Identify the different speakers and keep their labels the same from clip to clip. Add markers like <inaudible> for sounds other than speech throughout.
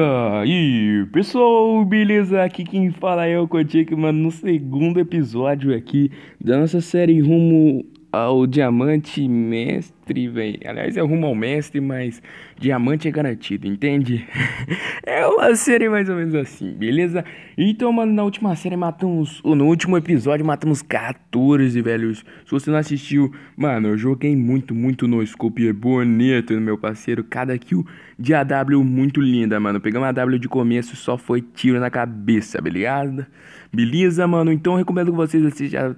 Speaker 1: E aí, pessoal, beleza? Aqui quem fala é o Kotick, mano, no segundo episódio aqui da nossa série rumo ao diamante mestre, velho. Aliás, é rumo ao mestre, mas diamante é garantido, entende? <laughs> é uma série mais ou menos assim, beleza? Então, mano, na última série matamos. no último episódio matamos 14, velho. Se você não assistiu, mano, eu joguei muito, muito no Scope. É bonito, meu parceiro. Cada kill de AW muito linda, mano. Pegamos a W de começo, só foi tiro na cabeça, beleza? Beleza, mano? Então, eu recomendo que vocês assistam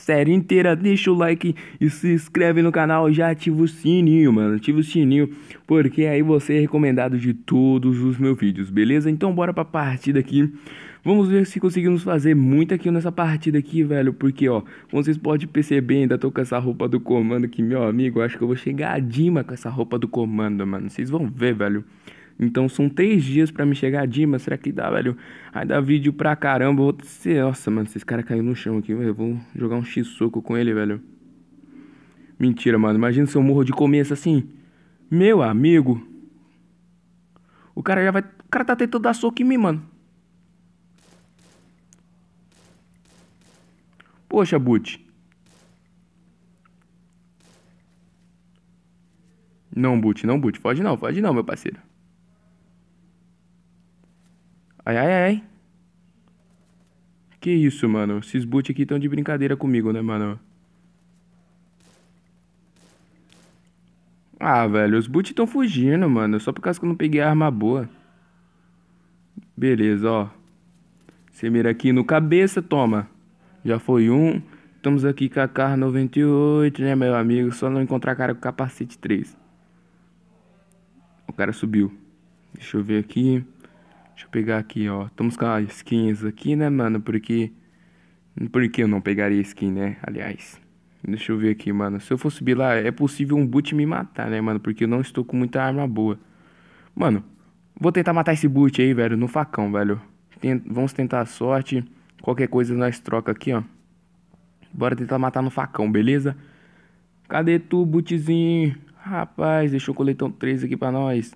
Speaker 1: série inteira, deixa o like e se inscreve no canal. Já ativa o sininho, mano. Ativa o sininho, porque aí você é recomendado de todos os meus vídeos, beleza? Então bora pra partida aqui. Vamos ver se conseguimos fazer muito aqui nessa partida aqui, velho. Porque, ó, como vocês podem perceber, ainda tô com essa roupa do comando aqui, meu amigo. Acho que eu vou chegar a Dima com essa roupa do comando, mano. Vocês vão ver, velho. Então são três dias para me chegar a Dima, será que dá, velho? Aí dá vídeo pra caramba, vou nossa, mano, esse cara caiu no chão aqui, velho, vou jogar um x-soco com ele, velho. Mentira, mano, imagina se eu morro de começo assim. Meu amigo. O cara já vai, o cara tá tentando dar soco em mim, mano. Poxa, Butch. Não, Butch, não, Butch. Foge não, foge não, meu parceiro. Ai, ai, ai. Que isso, mano? Esses boot aqui estão de brincadeira comigo, né, mano? Ah, velho, os boot estão fugindo, mano. Só por causa que eu não peguei a arma boa. Beleza, ó. Você mira aqui no cabeça, toma. Já foi um. Estamos aqui com a car 98, né, meu amigo? Só não encontrar cara com capacete 3. O cara subiu. Deixa eu ver aqui. Deixa eu pegar aqui, ó. Estamos com as skins aqui, né, mano? Porque... Por que eu não pegaria skin, né? Aliás. Deixa eu ver aqui, mano. Se eu for subir lá, é possível um boot me matar, né, mano? Porque eu não estou com muita arma boa. Mano, vou tentar matar esse boot aí, velho, no facão, velho. Tent... Vamos tentar a sorte. Qualquer coisa nós troca aqui, ó. Bora tentar matar no facão, beleza? Cadê tu, bootzinho? Rapaz, deixou o coletão 3 aqui pra nós.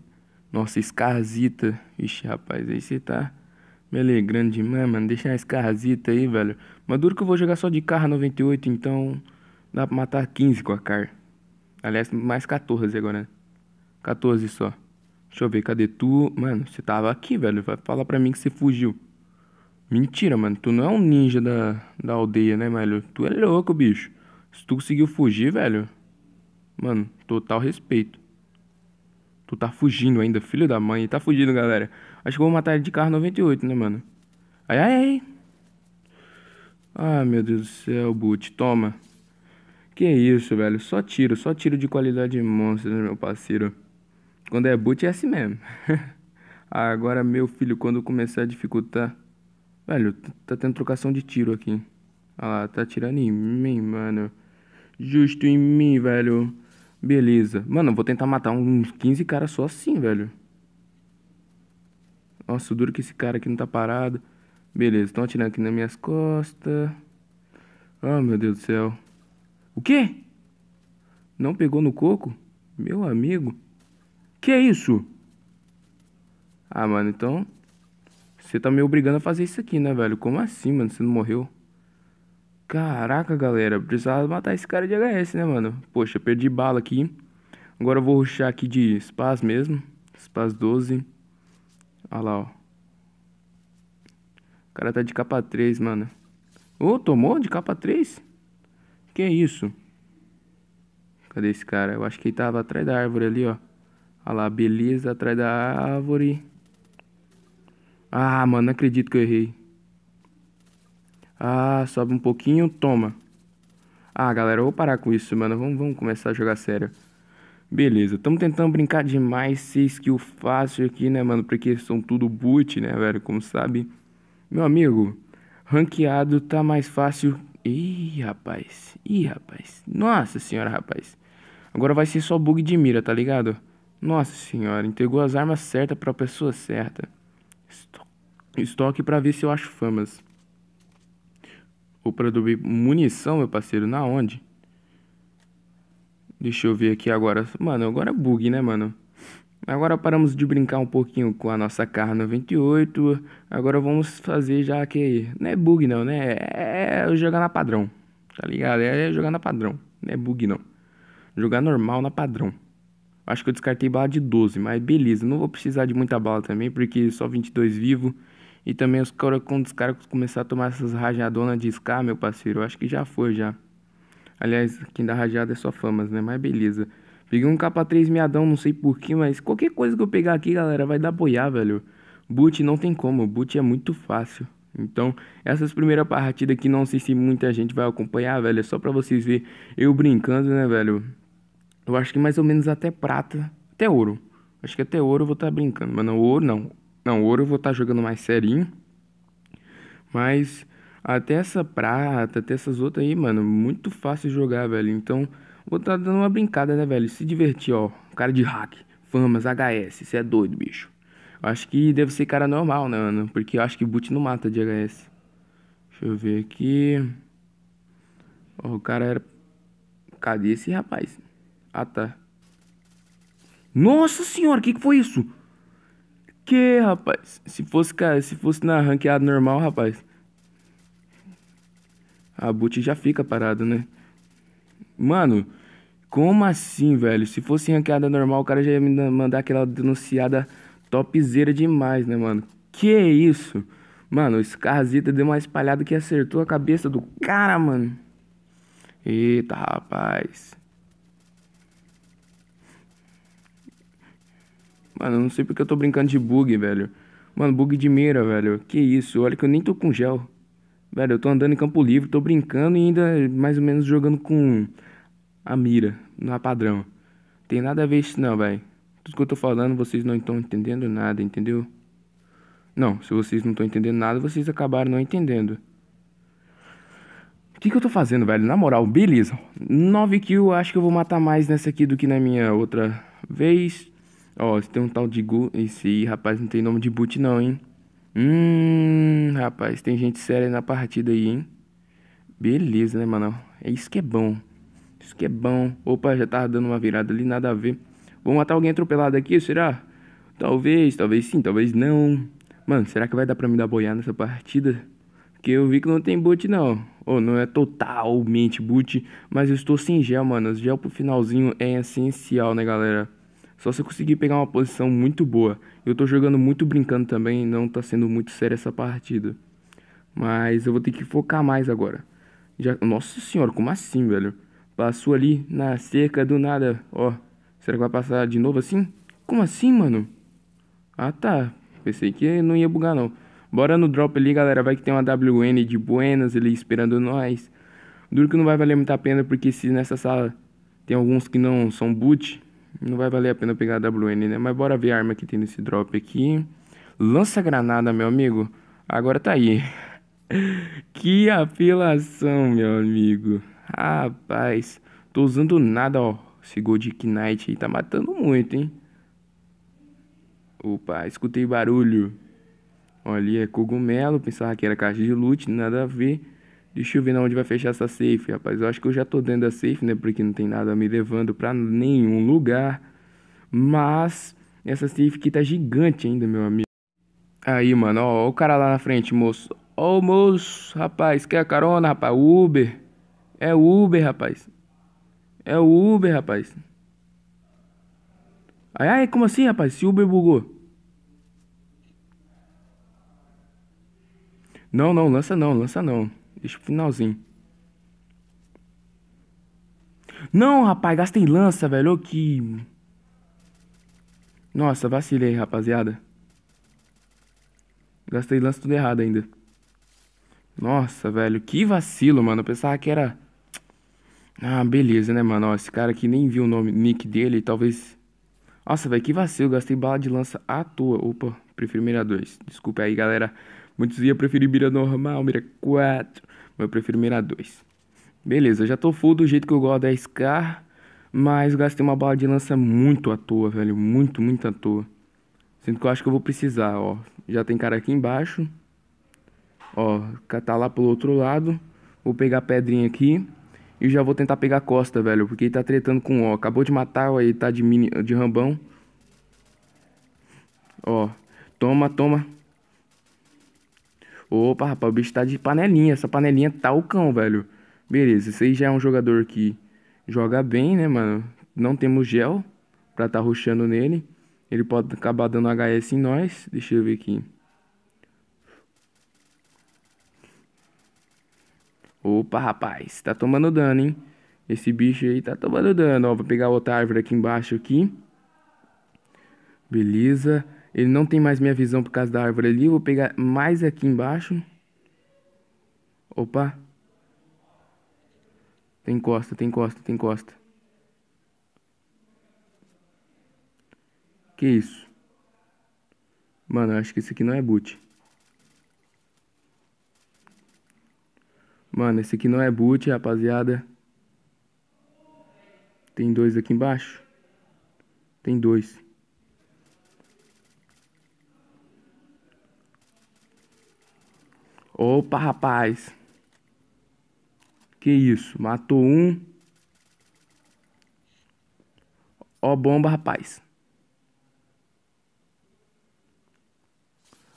Speaker 1: Nossa, escarzita. Ixi, rapaz, aí você tá me alegrando demais, mano. Deixa a escarzita aí, velho. Maduro que eu vou jogar só de carro 98, então dá pra matar 15 com a car. Aliás, mais 14 agora, né? 14 só. Deixa eu ver, cadê tu? Mano, você tava aqui, velho. Vai falar pra mim que você fugiu. Mentira, mano. Tu não é um ninja da, da aldeia, né, velho? Tu é louco, bicho. Se tu conseguiu fugir, velho. Mano, total respeito. Tu tá fugindo ainda, filho da mãe. Tá fugindo, galera. Acho que eu vou matar ele de carro 98, né, mano? Ai, ai, ai. Ah, meu Deus do céu, Boot. Toma. Que isso, velho. Só tiro. Só tiro de qualidade monstro, né, meu parceiro? Quando é Boot é assim mesmo. <laughs> Ah, agora, meu filho, quando começar a dificultar... Velho, tá tendo trocação de tiro aqui. Ah lá, tá atirando em mim, mano. Justo em mim, velho. Beleza. Mano, eu vou tentar matar uns 15 caras só assim, velho. Nossa, duro que esse cara aqui não tá parado. Beleza, estão atirando aqui nas minhas costas. Ah, oh, meu Deus do céu. O quê? Não pegou no coco? Meu amigo. Que é isso? Ah, mano, então... Você tá me obrigando a fazer isso aqui, né, velho? Como assim, mano? Você não morreu? Caraca, galera, precisava matar esse cara de HS, né, mano? Poxa, perdi bala aqui. Agora eu vou ruxar aqui de Spaz mesmo. Spaz 12. Olha lá, ó. O cara tá de capa 3, mano. Ô, oh, tomou de capa 3? Que é isso? Cadê esse cara? Eu acho que ele tava atrás da árvore ali, ó. Olha lá, beleza, atrás da árvore. Ah, mano, não acredito que eu errei. Ah, sobe um pouquinho, toma. Ah, galera, eu vou parar com isso, mano. Vamos, vamos começar a jogar sério. Beleza, estamos tentando brincar demais, ser skill fácil aqui, né, mano? Porque são tudo boot, né, velho? Como sabe. Meu amigo, ranqueado tá mais fácil. Ih, rapaz. Ih, rapaz. Nossa senhora, rapaz. Agora vai ser só bug de mira, tá ligado? Nossa senhora, entregou as armas certas pra pessoa certa. Estoque pra ver se eu acho famas. Vou produzir munição, meu parceiro, na onde? Deixa eu ver aqui agora. Mano, agora é bug, né, mano? Agora paramos de brincar um pouquinho com a nossa Car 98. Agora vamos fazer já que. Não é bug, não, né? É, é jogar na padrão. Tá ligado? É, é jogar na padrão. Não é bug, não. Jogar normal na padrão. Acho que eu descartei bala de 12, mas beleza. Não vou precisar de muita bala também, porque só 22 vivo. E também os caras, quando os caras começar a tomar essas rajadonas de Scar, meu parceiro, eu acho que já foi já. Aliás, quem dá rajada é só famas, né? Mas beleza. Peguei um capa 3 meadão, não sei porquê, mas qualquer coisa que eu pegar aqui, galera, vai dar boiar, velho. Boot não tem como, boot é muito fácil. Então, essas primeiras partidas aqui não sei se muita gente vai acompanhar, velho. É só pra vocês verem eu brincando, né, velho? Eu acho que mais ou menos até prata, até ouro. Acho que até ouro eu vou estar tá brincando. Mas não, ouro não. Não, ouro eu vou estar tá jogando mais serinho. Mas até essa prata, até essas outras aí, mano, muito fácil jogar, velho. Então, vou estar tá dando uma brincada, né, velho? Se divertir, ó. Cara de hack, famas, HS, você é doido, bicho. Eu acho que deve ser cara normal, né, mano? Porque eu acho que boot não mata de HS. Deixa eu ver aqui. Ó, o cara era. Cadê esse rapaz? Ah, tá. Nossa senhora, o que, que foi isso? que, rapaz? Se fosse, cara, se fosse na ranqueada normal, rapaz. A boot já fica parada, né? Mano, como assim, velho? Se fosse ranqueada normal, o cara já ia me mandar aquela denunciada topzera demais, né, mano? Que isso? Mano, esse carrazita deu uma espalhada que acertou a cabeça do cara, mano. Eita, rapaz. Mano, eu não sei porque eu tô brincando de bug, velho. Mano, bug de mira, velho. Que isso? Olha que eu nem tô com gel. Velho, eu tô andando em campo livre, tô brincando e ainda mais ou menos jogando com a mira, na padrão. Tem nada a ver isso não, velho. Tudo que eu tô falando, vocês não estão entendendo nada, entendeu? Não, se vocês não estão entendendo nada, vocês acabaram não entendendo. O que, que eu tô fazendo, velho? Na moral, beleza. 9 kills, acho que eu vou matar mais nessa aqui do que na minha outra vez. Ó, se tem um tal de Gu. Esse rapaz não tem nome de boot, não, hein? Hum, rapaz, tem gente séria na partida aí, hein? Beleza, né, mano? É isso que é bom. Isso que é bom. Opa, já tava dando uma virada ali, nada a ver. Vou matar alguém atropelado aqui, será? Talvez, talvez sim, talvez não. Mano, será que vai dar pra me dar boiar nessa partida? Porque eu vi que não tem boot, não. Ou oh, não é totalmente boot, mas eu estou sem gel, mano. Gel pro finalzinho é essencial, né, galera? Só se eu conseguir pegar uma posição muito boa. Eu tô jogando muito brincando também, não tá sendo muito séria essa partida. Mas eu vou ter que focar mais agora. Já... Nossa senhora, como assim, velho? Passou ali na cerca do nada. Ó, será que vai passar de novo assim? Como assim, mano? Ah, tá. Pensei que não ia bugar, não. Bora no drop ali, galera. Vai que tem uma WN de buenas ali esperando nós. Duro que não vai valer muito a pena, porque se nessa sala tem alguns que não são boot, não vai valer a pena pegar a WN, né? Mas bora ver a arma que tem nesse drop aqui. Lança-granada, meu amigo. Agora tá aí. <laughs> que apelação, meu amigo. Rapaz, tô usando nada, ó. Esse gold Knight aí tá matando muito, hein? Opa, escutei barulho. Olha, é cogumelo. Pensava que era caixa de loot, nada a ver. Deixa eu ver na onde vai fechar essa safe, rapaz. Eu acho que eu já tô dentro da safe, né? Porque não tem nada me levando pra nenhum lugar. Mas essa safe aqui tá gigante ainda, meu amigo. Aí, mano, ó, ó o cara lá na frente, moço. Ô, moço, rapaz, quer a carona, rapaz? Uber. É Uber, rapaz. É Uber, rapaz. Ai, ai, como assim, rapaz? Se Uber bugou. Não, não, lança não, lança não. Deixa o finalzinho. Não, rapaz, gastei lança, velho. Que. Nossa, vacilei, rapaziada. Gastei lança tudo errado ainda. Nossa, velho, que vacilo, mano. Eu pensava que era. Ah, beleza, né, mano? Ó, esse cara aqui nem viu o nome, nick dele, talvez. Nossa, velho, que vacilo. Gastei bala de lança à toa. Opa, prefiro mirar dois. Desculpa aí, galera. Muitos iam preferir mira normal, mira 4, mas eu prefiro mira 2. Beleza, já tô full do jeito que eu gosto 10k, mas gastei uma bala de lança muito à toa, velho, muito, muito à toa. Sendo que eu acho que eu vou precisar, ó. Já tem cara aqui embaixo. Ó, tá lá pelo outro lado. Vou pegar a pedrinha aqui. E já vou tentar pegar a costa, velho. Porque ele tá tretando com ó. Acabou de matar, ó. Ele tá de, mini, de rambão. Ó. Toma, toma. Opa, rapaz, o bicho tá de panelinha. Essa panelinha tá o cão, velho. Beleza, esse aí já é um jogador que joga bem, né, mano? Não temos gel pra tá roxando nele. Ele pode acabar dando HS em nós. Deixa eu ver aqui. Opa, rapaz, tá tomando dano, hein? Esse bicho aí tá tomando dano. Ó, vou pegar outra árvore aqui embaixo aqui. Beleza. Ele não tem mais minha visão por causa da árvore ali. Eu vou pegar mais aqui embaixo. Opa. Tem costa, tem costa, tem costa. Que isso? Mano, eu acho que isso aqui não é boot. Mano, esse aqui não é boot, rapaziada. Tem dois aqui embaixo? Tem dois. Opa, rapaz. Que isso? Matou um. Ó bomba, rapaz.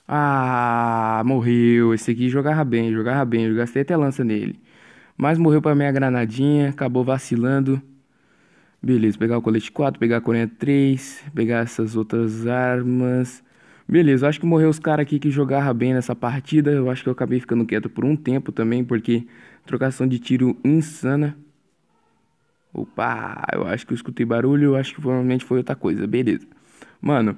Speaker 1: Ah, morreu. Esse aqui jogava bem, jogava bem. Eu gastei até lança nele. Mas morreu pra minha granadinha. Acabou vacilando. Beleza, pegar o colete 4, pegar a 43, pegar essas outras armas. Beleza, acho que morreu os caras aqui que jogaram bem nessa partida. Eu acho que eu acabei ficando quieto por um tempo também, porque trocação de tiro insana. Opa, eu acho que eu escutei barulho, eu acho que provavelmente foi outra coisa, beleza. Mano,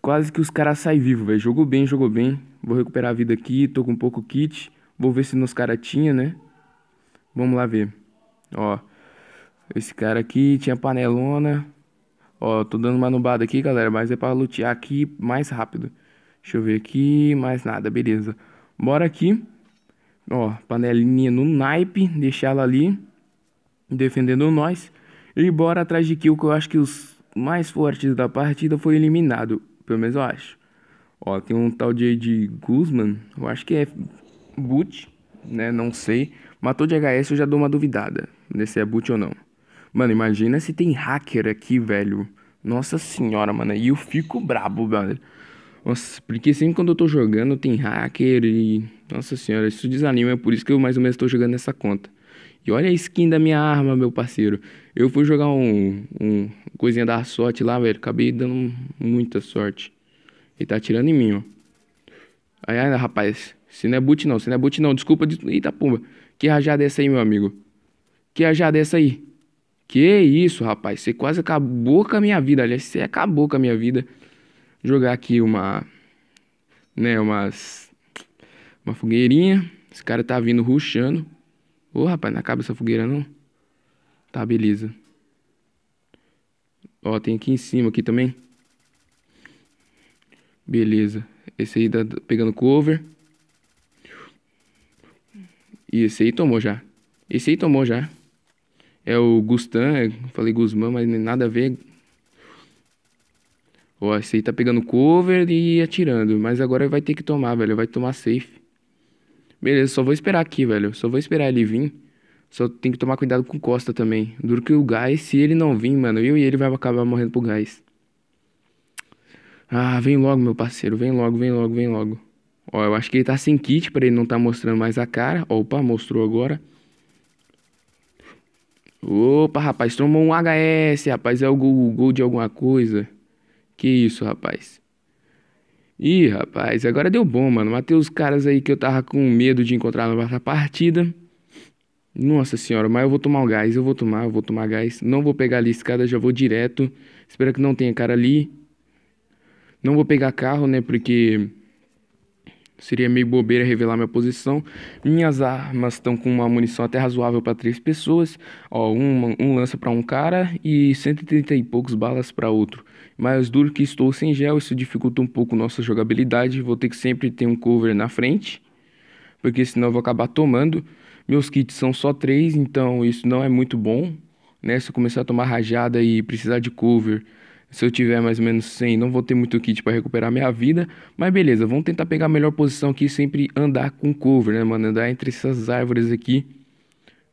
Speaker 1: quase que os caras saem vivos, velho. Jogou bem, jogou bem. Vou recuperar a vida aqui, tô com um pouco kit. Vou ver se nos caras tinha, né? Vamos lá ver. Ó, esse cara aqui tinha panelona. Ó, tô dando uma nubada aqui, galera, mas é para lutear aqui mais rápido. Deixa eu ver aqui, mais nada, beleza. Bora aqui. Ó, panelinha no naipe, deixar ela ali, defendendo nós. E bora atrás de kill, que eu acho que os mais fortes da partida foi eliminado, pelo menos eu acho. Ó, tem um tal de, de Guzman, eu acho que é boot, né, não sei. Matou de HS, eu já dou uma duvidada, né, se é boot ou não. Mano, imagina se tem hacker aqui, velho. Nossa senhora, mano. E eu fico brabo, velho. Nossa, porque sempre quando eu tô jogando tem hacker e. Nossa senhora, isso desanima. É por isso que eu mais ou menos tô jogando nessa conta. E olha a skin da minha arma, meu parceiro. Eu fui jogar um. um coisinha da sorte lá, velho. Acabei dando muita sorte. Ele tá atirando em mim, ó. Ai, ai, rapaz. Se não é boot, não. Se não é boot, não. Desculpa. De... Eita, pumba. Que rajada é essa aí, meu amigo? Que rajada é essa aí? Que isso, rapaz, você quase acabou com a minha vida. Aliás, você acabou com a minha vida. Jogar aqui uma. Né, umas. Uma fogueirinha. Esse cara tá vindo ruxando. Ô, oh, rapaz, não acaba essa fogueira não? Tá, beleza. Ó, tem aqui em cima aqui também. Beleza. Esse aí tá pegando cover. E esse aí tomou já. Esse aí tomou já é o Gustan, é, falei Guzmán, mas nada a ver. Ó, esse aí tá pegando cover e atirando, mas agora vai ter que tomar, velho, vai tomar safe. Beleza, só vou esperar aqui, velho, só vou esperar ele vir. Só tem que tomar cuidado com Costa também. Duro que o gás, se ele não vir, mano, eu e ele vai acabar morrendo pro gás. Ah, vem logo, meu parceiro, vem logo, vem logo, vem logo. Ó, eu acho que ele tá sem kit pra ele não tá mostrando mais a cara. Opa, mostrou agora. Opa, rapaz, tomou um HS, rapaz. É o gol, gol de alguma coisa. Que isso, rapaz. Ih, rapaz, agora deu bom, mano. Matei os caras aí que eu tava com medo de encontrar na partida. Nossa senhora, mas eu vou tomar o gás, eu vou tomar, eu vou tomar gás. Não vou pegar ali escada, já vou direto. Espero que não tenha cara ali. Não vou pegar carro, né, porque Seria meio bobeira revelar minha posição. Minhas armas estão com uma munição até razoável para três pessoas. Ó, um, um lança para um cara e 130 e poucos balas para outro. Mas duro que estou sem gel, isso dificulta um pouco nossa jogabilidade. Vou ter que sempre ter um cover na frente, porque senão eu vou acabar tomando. Meus kits são só três, então isso não é muito bom. Né? Se eu começar a tomar rajada e precisar de cover, se eu tiver mais ou menos 100, não vou ter muito kit para recuperar minha vida. Mas beleza, vamos tentar pegar a melhor posição aqui sempre andar com cover, né, mano? Andar entre essas árvores aqui,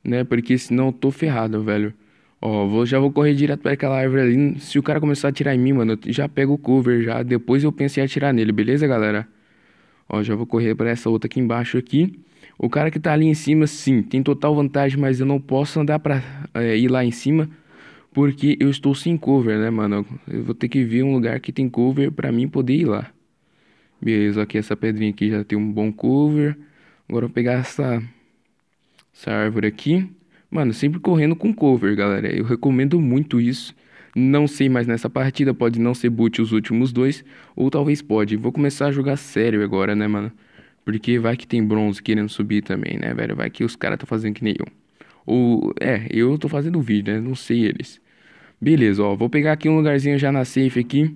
Speaker 1: né? Porque senão eu tô ferrado, velho. Ó, vou, já vou correr direto para aquela árvore ali. Se o cara começar a atirar em mim, mano, eu já pego o cover já. Depois eu pensei em atirar nele, beleza, galera? Ó, já vou correr para essa outra aqui embaixo aqui. O cara que tá ali em cima, sim, tem total vantagem, mas eu não posso andar pra é, ir lá em cima porque eu estou sem cover, né, mano? Eu vou ter que ver um lugar que tem cover para mim poder ir lá. Beleza, aqui essa pedrinha aqui já tem um bom cover. Agora eu vou pegar essa, essa árvore aqui. Mano, sempre correndo com cover, galera. Eu recomendo muito isso. Não sei mais nessa partida, pode não ser boot os últimos dois, ou talvez pode. Vou começar a jogar sério agora, né, mano? Porque vai que tem bronze querendo subir também, né, velho? Vai que os caras tá fazendo que nem eu. Ou, é, eu tô fazendo vídeo, né? Não sei eles. Beleza, ó, vou pegar aqui um lugarzinho já na safe aqui,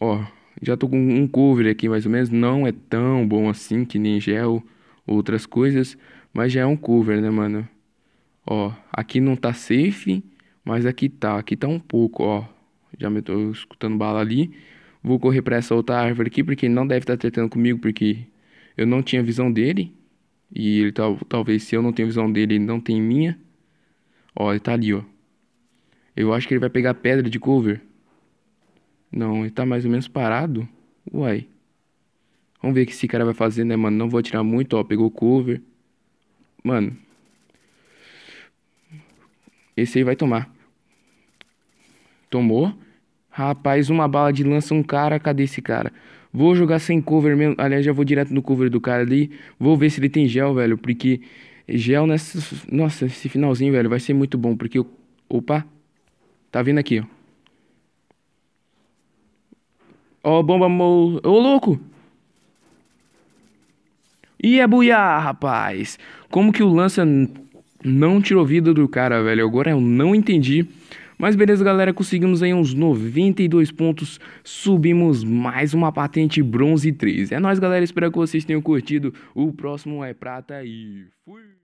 Speaker 1: ó, já tô com um cover aqui mais ou menos, não é tão bom assim que nem gel, outras coisas, mas já é um cover, né, mano? Ó, aqui não tá safe, mas aqui tá, aqui tá um pouco, ó, já me tô escutando bala ali, vou correr pra essa outra árvore aqui, porque ele não deve estar tá tretando comigo, porque eu não tinha visão dele, e ele tal, talvez se eu não tenho visão dele, ele não tem minha, ó, ele tá ali, ó. Eu acho que ele vai pegar pedra de cover. Não, ele tá mais ou menos parado. Uai. Vamos ver o que esse cara vai fazer, né, mano? Não vou atirar muito, ó. Pegou cover. Mano. Esse aí vai tomar. Tomou. Rapaz, uma bala de lança, um cara. Cadê esse cara? Vou jogar sem cover mesmo. Aliás, já vou direto no cover do cara ali. Vou ver se ele tem gel, velho. Porque gel nessa. Nossa, esse finalzinho, velho, vai ser muito bom. Porque eu. Opa! Tá vindo aqui, ó. Ó, bomba mol Ô, louco! E é buiá, rapaz! Como que o lança não tirou vida do cara, velho? Agora eu não entendi. Mas beleza, galera, conseguimos aí uns 92 pontos, subimos mais uma patente bronze 3. É nóis, galera, espero que vocês tenham curtido. O próximo é prata e fui!